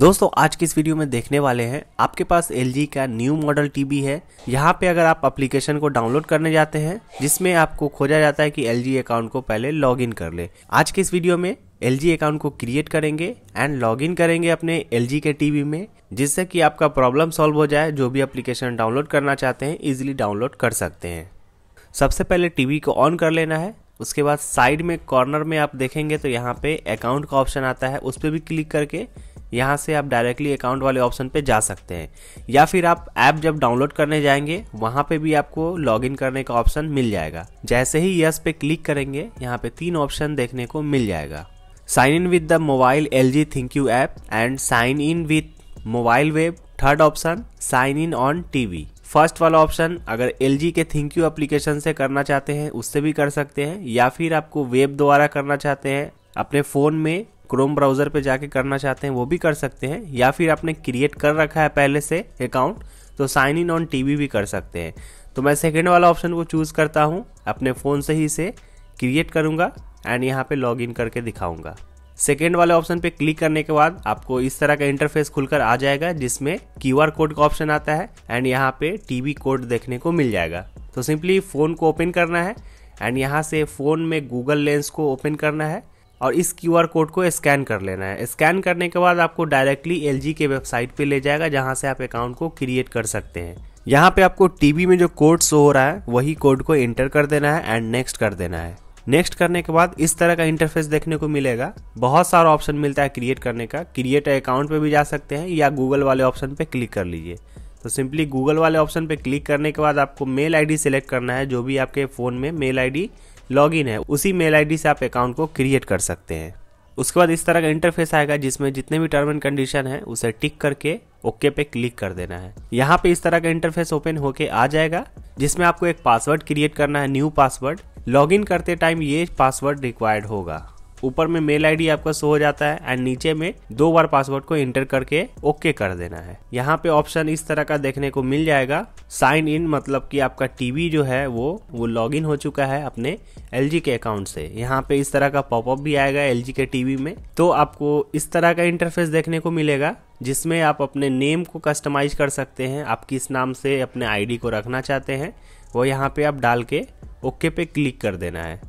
दोस्तों आज की इस वीडियो में देखने वाले हैं आपके पास एल का न्यू मॉडल टीवी है यहाँ पे अगर आप एप्लीकेशन को डाउनलोड करने जाते हैं जिसमें आपको खोजा जाता है कि एल अकाउंट को पहले लॉग कर ले आज की इस वीडियो में एल अकाउंट को क्रिएट करेंगे एंड लॉग करेंगे अपने एल के टीवी में जिससे कि आपका प्रॉब्लम सॉल्व हो जाए जो भी अप्लीकेशन डाउनलोड करना चाहते हैं इजिली डाउनलोड कर सकते हैं सबसे पहले टीवी को ऑन कर लेना है उसके बाद साइड में कॉर्नर में आप देखेंगे तो यहाँ पे अकाउंट का ऑप्शन आता है उस पर भी क्लिक करके यहाँ से आप डायरेक्टली अकाउंट वाले ऑप्शन पे जा सकते हैं या फिर आप ऐप जब डाउनलोड करने जाएंगे वहाँ पे भी आपको लॉगिन करने का ऑप्शन मिल जाएगा जैसे ही यस पे क्लिक करेंगे यहाँ पे तीन ऑप्शन देखने को मिल जाएगा sign in with the mobile L G ThinQ app and sign in with mobile web third option sign in on TV first वाला ऑप्शन अगर एल के थिंक यू एप्लीकेशन से करना चाहते हैं उससे भी कर सकते हैं या फिर आपको वेब द्वारा करना चाहते हैं अपने फ़ोन में क्रोम ब्राउज़र पे जाके करना चाहते हैं वो भी कर सकते हैं या फिर आपने क्रिएट कर रखा है पहले से अकाउंट तो साइन इन ऑन टीवी भी कर सकते हैं तो मैं सेकेंड वाला ऑप्शन को चूज़ करता हूँ अपने फ़ोन से ही इसे क्रिएट करूँगा एंड यहाँ पे लॉग इन करके दिखाऊंगा सेकेंड वाले ऑप्शन पे क्लिक करने के बाद आपको इस तरह का इंटरफेस खुलकर आ जाएगा जिसमें क्यू कोड का ऑप्शन आता है एंड यहाँ पे टीवी कोड देखने को मिल जाएगा तो सिंपली फ़ोन को ओपन करना है एंड यहाँ से फ़ोन में गूगल लेंस को ओपन करना है और इस क्यू कोड को स्कैन कर लेना है स्कैन करने के बाद आपको डायरेक्टली एल के वेबसाइट पर ले जाएगा जहाँ से आप अकाउंट को क्रिएट कर सकते हैं यहाँ पे आपको टीवी में जो कोड शो हो रहा है वही कोड को एंटर कर देना है एंड नेक्स्ट कर देना है नेक्स्ट करने के बाद इस तरह का इंटरफेस देखने को मिलेगा बहुत सारा ऑप्शन मिलता है क्रिएट करने का क्रिएट अकाउंट पे भी जा सकते हैं या गूगल वाले ऑप्शन पे क्लिक कर लीजिए तो सिंपली गूगल वाले ऑप्शन पे क्लिक करने के बाद आपको मेल आईडी सेलेक्ट करना है जो भी आपके फ़ोन में मेल आईडी लॉगिन है उसी मेल आईडी से आप अकाउंट को क्रिएट कर सकते हैं उसके बाद इस तरह का इंटरफेस आएगा जिसमें जितने भी टर्म एंड कंडीशन है उसे टिक करके ओके पे क्लिक कर देना है यहाँ पे इस तरह का इंटरफेस ओपन होके आ जाएगा जिसमें आपको एक पासवर्ड क्रिएट करना है न्यू पासवर्ड लॉगिन करते टाइम ये पासवर्ड रिक्वायर्ड होगा ऊपर में मेल आईडी आपका शो हो जाता है एंड नीचे में दो बार पासवर्ड को एंटर करके ओके कर देना है यहाँ पे ऑप्शन इस तरह का देखने को मिल जाएगा साइन इन मतलब कि आपका टीवी जो है वो वो लॉग हो चुका है अपने एल के अकाउंट से यहाँ पे इस तरह का पॉपअप भी आएगा एल के टीवी में तो आपको इस तरह का इंटरफेस देखने को मिलेगा जिसमें आप अपने नेम को कस्टमाइज कर सकते हैं आप किस नाम से अपने आईडी को रखना चाहते हैं वो यहाँ पे आप डाल के ओके पे क्लिक कर देना है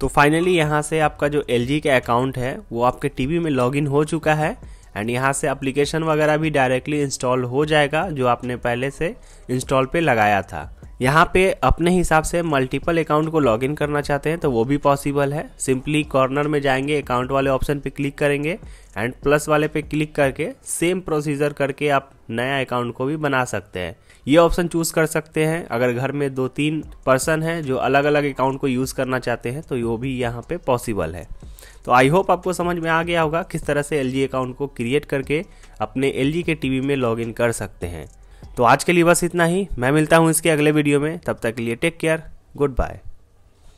तो फाइनली यहाँ से आपका जो एल का अकाउंट है वो आपके टीवी में लॉगिन हो चुका है एंड यहाँ से एप्लीकेशन वगैरह भी डायरेक्टली इंस्टॉल हो जाएगा जो आपने पहले से इंस्टॉल पे लगाया था यहाँ पे अपने हिसाब से मल्टीपल अकाउंट को लॉगिन करना चाहते हैं तो वो भी पॉसिबल है सिंपली कॉर्नर में जाएंगे अकाउंट वाले ऑप्शन पे क्लिक करेंगे एंड प्लस वाले पे क्लिक करके सेम प्रोसीजर करके आप नया अकाउंट को भी बना सकते हैं ये ऑप्शन चूज़ कर सकते हैं अगर घर में दो तीन पर्सन हैं जो अलग अलग अकाउंट को यूज़ करना चाहते हैं तो वो भी यहाँ पे पॉसिबल है तो आई होप आपको समझ में आ गया होगा किस तरह से एल अकाउंट को क्रिएट करके अपने एल के टी में लॉग कर सकते हैं तो आज के लिए बस इतना ही मैं मिलता हूँ इसके अगले वीडियो में तब तक के लिए टेक केयर गुड बाय